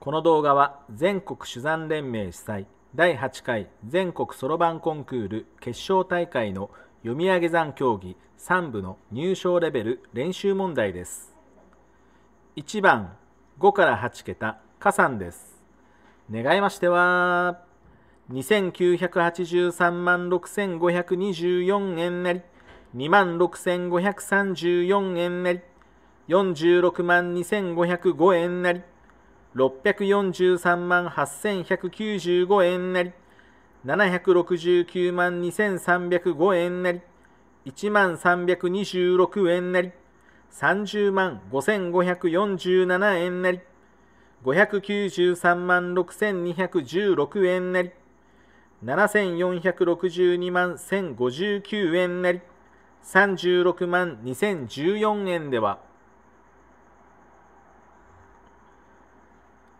この動画は全国取山連盟主催第8回全国そろばんコンクール決勝大会の読み上げ算競技3部の入賞レベル練習問題です1番5から8桁加算です願いましては、2983万6524円なり、2万6534円なり、46万2505円なり、643万8195円なり、769万2305円なり、1万326円なり、30万5547円なり、593万6216円なり、7462万1059円なり、36万2014円では、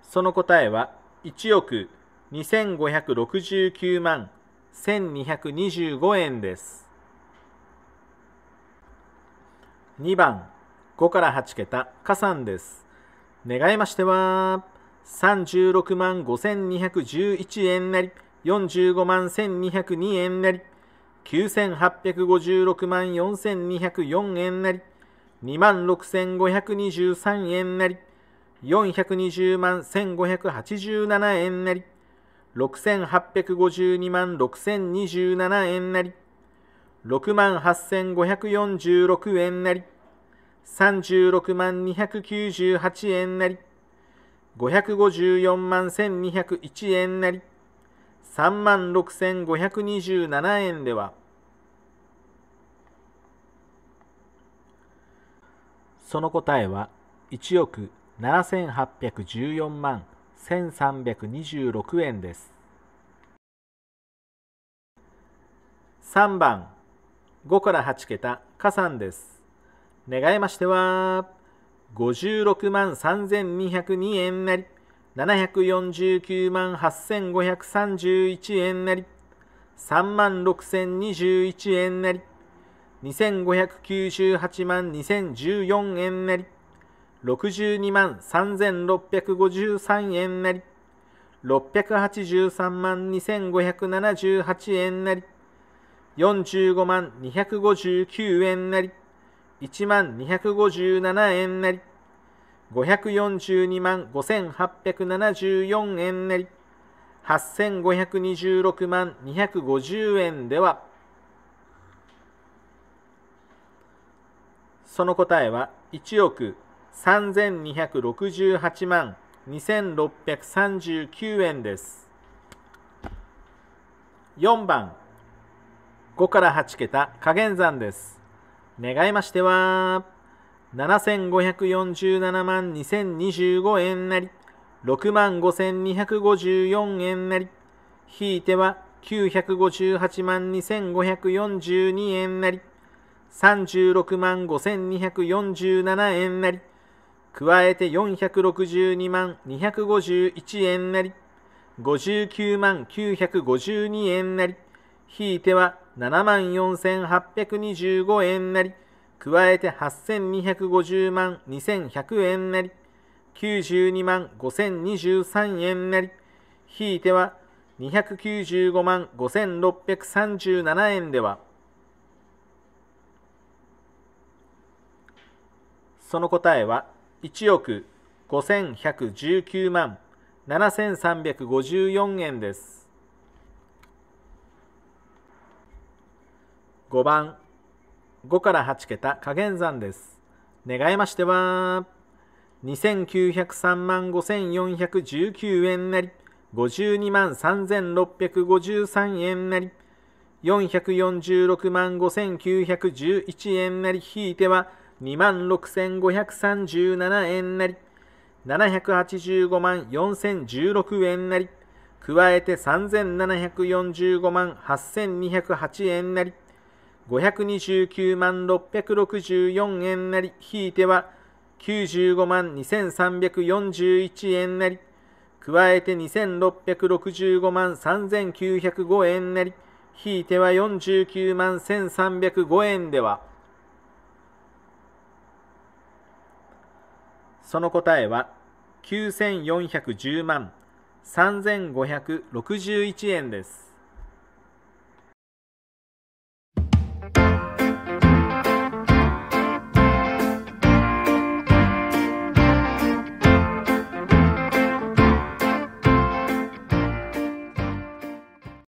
その答えは1億2569万1225円です。2番5から8桁加算です。願いましては、36万5211円なり、45万1202円なり、9856万4204円なり、2万6523円なり、420万1587円なり、6852万6027円なり、6万8546円なり、36万298円なり、554万1201円なり、3万6527円では、その答えは1億7814万1326円です。3番5から8桁加算です。願いましては、56万3202円なり、749万8531円なり、3万6021円なり、2598万2014円なり、62万3653円なり、683万2578円なり、45万259円なり、1万257円なり、542万5874円なり、8526万250円では、その答えは1億3268万2639円です。4番5から8桁加減算です。願いましては、7547万2025円なり、6万5254円なり、ひいては958万2542円なり、36万5247円なり、加えて462万251円なり、59万952円なり、引いては7万4825円なり、加えて8250万2100円なり、92万5023円なり、引いては295万5637円では、その答えは1億5119万7354円です。5番5から8桁加減算です願いましては2903万5419円なり52万3653円なり446万5911円なり引いては2万6537円なり785万4016円なり加えて3745万8208円なり529万664円なり、ひいては95万2341円なり、加えて2665万3905円なり、ひいては49万1305円では、その答えは9410万3561円です。